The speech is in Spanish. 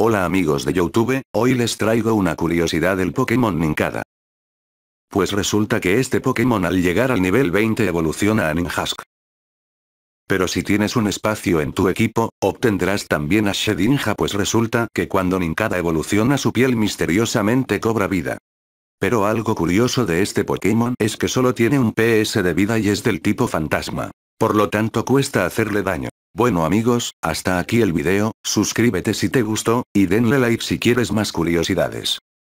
Hola amigos de Youtube, hoy les traigo una curiosidad del Pokémon Ninkada. Pues resulta que este Pokémon al llegar al nivel 20 evoluciona a Ninjask. Pero si tienes un espacio en tu equipo, obtendrás también a Shedinja pues resulta que cuando Ninkada evoluciona su piel misteriosamente cobra vida. Pero algo curioso de este Pokémon es que solo tiene un PS de vida y es del tipo fantasma. Por lo tanto cuesta hacerle daño. Bueno amigos, hasta aquí el video, suscríbete si te gustó, y denle like si quieres más curiosidades.